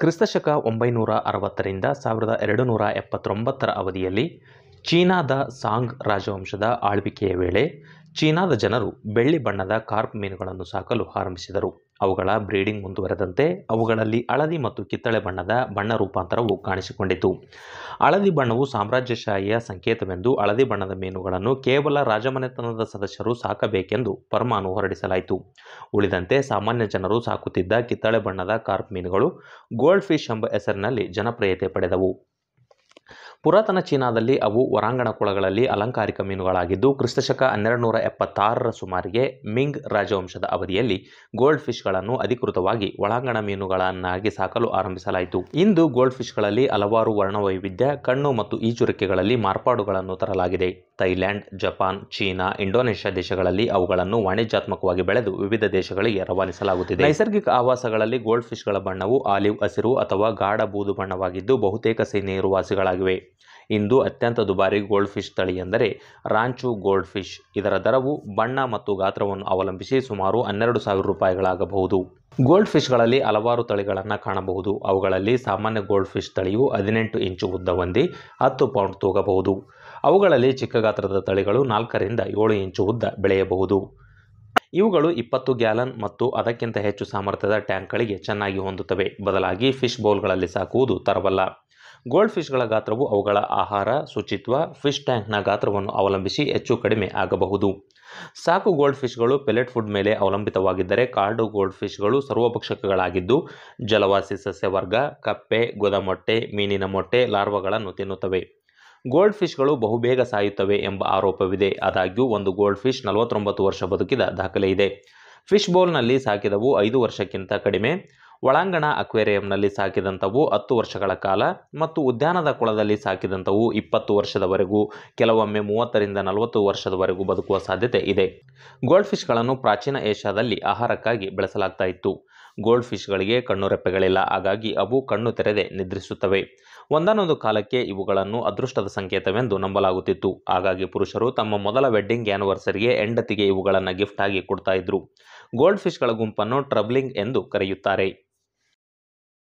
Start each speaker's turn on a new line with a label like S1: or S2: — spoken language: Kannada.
S1: ಕ್ರಿಸ್ತಶಕ ಒಂಬೈನೂರ ಅರವತ್ತರಿಂದ ಸಾವಿರದ ಎರಡು ನೂರ ಎಪ್ಪತ್ತೊಂಬತ್ತರ ಅವಧಿಯಲ್ಲಿ ಚೀನಾದ ಸಾಂಗ್ ರಾಜವಂಶದ ಆಳ್ವಿಕೆಯ ವೇಳೆ ಚೀನಾದ ಜನರು ಬೆಳ್ಳಿ ಬಣ್ಣದ ಕಾರ್ಪ್ ಮೀನುಗಳನ್ನು ಸಾಕಲು ಆರಂಭಿಸಿದರು ಅವುಗಳ ಬ್ರೀಡಿಂಗ್ ಮುಂದುವರೆದಂತೆ ಅವುಗಳಲ್ಲಿ ಹಳದಿ ಮತ್ತು ಕಿತ್ತಳೆ ಬಣ್ಣದ ಬಣ್ಣ ರೂಪಾಂತರವು ಕಾಣಿಸಿಕೊಂಡಿತು ಹಳದಿ ಬಣ್ಣವು ಸಾಮ್ರಾಜ್ಯಶಾಹಿಯ ಸಂಕೇತವೆಂದು ಹಳದಿ ಬಣ್ಣದ ಮೀನುಗಳನ್ನು ಕೇವಲ ರಾಜಮನೆತನದ ಸದಸ್ಯರು ಸಾಕಬೇಕೆಂದು ಪರಮಾನು ಹೊರಡಿಸಲಾಯಿತು ಉಳಿದಂತೆ ಸಾಮಾನ್ಯ ಜನರು ಸಾಕುತ್ತಿದ್ದ ಕಿತ್ತಳೆ ಬಣ್ಣದ ಕಾರ್ಪ್ ಮೀನುಗಳು ಗೋಲ್ಡ್ ಫಿಶ್ ಎಂಬ ಹೆಸರಿನಲ್ಲಿ ಜನಪ್ರಿಯತೆ ಪಡೆದವು ಪುರಾತನ ಚೀನಾದಲ್ಲಿ ಅವು ಹೊರಾಂಗಣ ಕೊಳಗಳಲ್ಲಿ ಅಲಂಕಾರಿಕ ಮೀನುಗಳಾಗಿದ್ದು ಕ್ರಿಸ್ತಶಕ ಹನ್ನೆರಡು ನೂರ ಎಪ್ಪತ್ತಾರರ ಸುಮಾರಿಗೆ ಮಿಂಗ್ ರಾಜವಂಶದ ಅವಧಿಯಲ್ಲಿ ಗೋಲ್ಡ್ ಫಿಶ್ಗಳನ್ನು ಅಧಿಕೃತವಾಗಿ ಒಳಾಂಗಣ ಮೀನುಗಳನ್ನಾಗಿ ಸಾಕಲು ಆರಂಭಿಸಲಾಯಿತು ಇಂದು ಗೋಲ್ಡ್ ಫಿಶ್ಗಳಲ್ಲಿ ಹಲವಾರು ವರ್ಣವೈವಿಧ್ಯ ಕಣ್ಣು ಮತ್ತು ಈಜುರಿಕೆಗಳಲ್ಲಿ ಮಾರ್ಪಾಡುಗಳನ್ನು ತರಲಾಗಿದೆ ಥೈಲ್ಯಾಂಡ್ ಜಪಾನ್ ಚೀನಾ ಇಂಡೋನೇಷ್ಯಾ ದೇಶಗಳಲ್ಲಿ ಅವುಗಳನ್ನು ವಾಣಿಜ್ಯಾತ್ಮಕವಾಗಿ ಬೆಳೆದು ವಿವಿಧ ದೇಶಗಳಿಗೆ ರವಾನಿಸಲಾಗುತ್ತಿದೆ ನೈಸರ್ಗಿಕ ಆವಾಸಗಳಲ್ಲಿ ಗೋಲ್ಡ್ ಫಿಶ್ಗಳ ಬಣ್ಣವು ಆಲಿವ್ ಹಸಿರು ಅಥವಾ ಗಾಢ ಬೂದು ಬಣ್ಣವಾಗಿದ್ದು ಬಹುತೇಕ ಸೇನೆಯರು ವಾಸಿಗಳಾಗಿವೆ ಇಂದು ಅತ್ಯಂತ ದುಬಾರಿ ಗೋಲ್ಡ್ ಫಿಶ್ ತಳಿ ಎಂದರೆ ರಾಂಚು ಗೋಲ್ಡ್ ಫಿಶ್ ಇದರ ದರವು ಬಣ್ಣ ಮತ್ತು ಗಾತ್ರವನ್ನು ಅವಲಂಬಿಸಿ ಸುಮಾರು ಹನ್ನೆರಡು ಸಾವಿರ ರೂಪಾಯಿಗಳಾಗಬಹುದು ಗೋಲ್ಡ್ ಫಿಶ್ಗಳಲ್ಲಿ ಹಲವಾರು ತಳಿಗಳನ್ನು ಕಾಣಬಹುದು ಅವುಗಳಲ್ಲಿ ಸಾಮಾನ್ಯ ಗೋಲ್ಡ್ ಫಿಶ್ ತಳಿಯು ಹದಿನೆಂಟು ಇಂಚು ಉದ್ದ ಹೊಂದಿ ಹತ್ತು ಪೌಂಡ್ ತೂಗಬಹುದು ಅವುಗಳಲ್ಲಿ ಚಿಕ್ಕ ಗಾತ್ರದ ತಳಿಗಳು ನಾಲ್ಕರಿಂದ ಏಳು ಇಂಚು ಉದ್ದ ಬೆಳೆಯಬಹುದು ಇವುಗಳು ಇಪ್ಪತ್ತು ಗ್ಯಾಲನ್ ಮತ್ತು ಅದಕ್ಕಿಂತ ಹೆಚ್ಚು ಸಾಮರ್ಥ್ಯದ ಟ್ಯಾಂಕ್ಗಳಿಗೆ ಚೆನ್ನಾಗಿ ಹೊಂದುತ್ತವೆ ಬದಲಾಗಿ ಫಿಶ್ ಬೌಲ್ಗಳಲ್ಲಿ ಸಾಕುವುದು ತರವಲ್ಲ ಗೋಲ್ಡ್ ಫಿಶ್ಗಳ ಗಾತ್ರವು ಅವುಗಳ ಆಹಾರ ಶುಚಿತ್ವ ಫಿಶ್ ಟ್ಯಾಂಕ್ನ ಗಾತ್ರವನ್ನು ಅವಲಂಬಿಸಿ ಹೆಚ್ಚು ಕಡಿಮೆ ಆಗಬಹುದು ಸಾಕು ಗೋಲ್ಡ್ ಫಿಶ್ಗಳು ಪೆಲೆಟ್ ಫುಡ್ ಮೇಲೆ ಅವಲಂಬಿತವಾಗಿದ್ದರೆ ಕಾಡು ಗೋಲ್ಡ್ ಫಿಶ್ಗಳು ಸರ್ವಭಕ್ಷಕಗಳಾಗಿದ್ದು ಜಲವಾಸಿ ಸಸ್ಯವರ್ಗ ಕಪ್ಪೆ ಗೊದಮೊಟ್ಟೆ ಮೀನಿನ ಮೊಟ್ಟೆ ಲಾರ್ವಗಳನ್ನು ತಿನ್ನುತ್ತವೆ ಗೋಲ್ಡ್ ಫಿಶ್ಗಳು ಬಹುಬೇಗ ಸಾಯುತ್ತವೆ ಎಂಬ ಆರೋಪವಿದೆ ಆದಾಗ್ಯೂ ಒಂದು ಗೋಲ್ಡ್ ಫಿಶ್ ನಲವತ್ತೊಂಬತ್ತು ವರ್ಷ ಬದುಕಿದ ದಾಖಲೆ ಇದೆ ಫಿಶ್ ಬೌಲ್ನಲ್ಲಿ ಸಾಕಿದವು ಐದು ವರ್ಷಕ್ಕಿಂತ ಕಡಿಮೆ ಒಳಾಂಗಣ ಅಕ್ವೇರಿಯಂನಲ್ಲಿ ಸಾಕಿದಂಥವು ಹತ್ತು ವರ್ಷಗಳ ಕಾಲ ಮತ್ತು ಉದ್ಯಾನದ ಕುಳದಲ್ಲಿ ಸಾಕಿದಂಥವು ಇಪ್ಪತ್ತು ವರ್ಷದವರೆಗೂ ಕೆಲವೊಮ್ಮೆ ಮೂವತ್ತರಿಂದ ನಲವತ್ತು ವರ್ಷದವರೆಗೂ ಬದುಕುವ ಸಾಧ್ಯತೆ ಇದೆ ಗೋಲ್ಡ್ ಫಿಶ್ಗಳನ್ನು ಪ್ರಾಚೀನ ಏಷ್ಯಾದಲ್ಲಿ ಆಹಾರಕ್ಕಾಗಿ ಬೆಳೆಸಲಾಗ್ತಾ ಇತ್ತು ಗೋಲ್ಡ್ ಫಿಶ್ಗಳಿಗೆ ಕಣ್ಣು ರೆಪ್ಪೆಗಳಿಲ್ಲ ಹಾಗಾಗಿ ಅವು ಕಣ್ಣು ತೆರೆದೆ ನಿದ್ರಿಸುತ್ತವೆ ಒಂದಾನೊಂದು ಕಾಲಕ್ಕೆ ಇವುಗಳನ್ನು ಅದೃಷ್ಟದ ಸಂಕೇತವೆಂದು ನಂಬಲಾಗುತ್ತಿತ್ತು ಹಾಗಾಗಿ ಪುರುಷರು ತಮ್ಮ ಮೊದಲ ವೆಡ್ಡಿಂಗ್ ಆ್ಯನಿವರ್ಸರಿಗೆ ಹೆಂಡತಿಗೆ ಇವುಗಳನ್ನು ಗಿಫ್ಟ್ ಆಗಿ ಕೊಡ್ತಾ ಇದ್ರು ಗೋಲ್ಡ್ ಫಿಶ್ಗಳ ಗುಂಪನ್ನು ಟ್ರಬ್ಲಿಂಗ್ ಎಂದು ಕರೆಯುತ್ತಾರೆ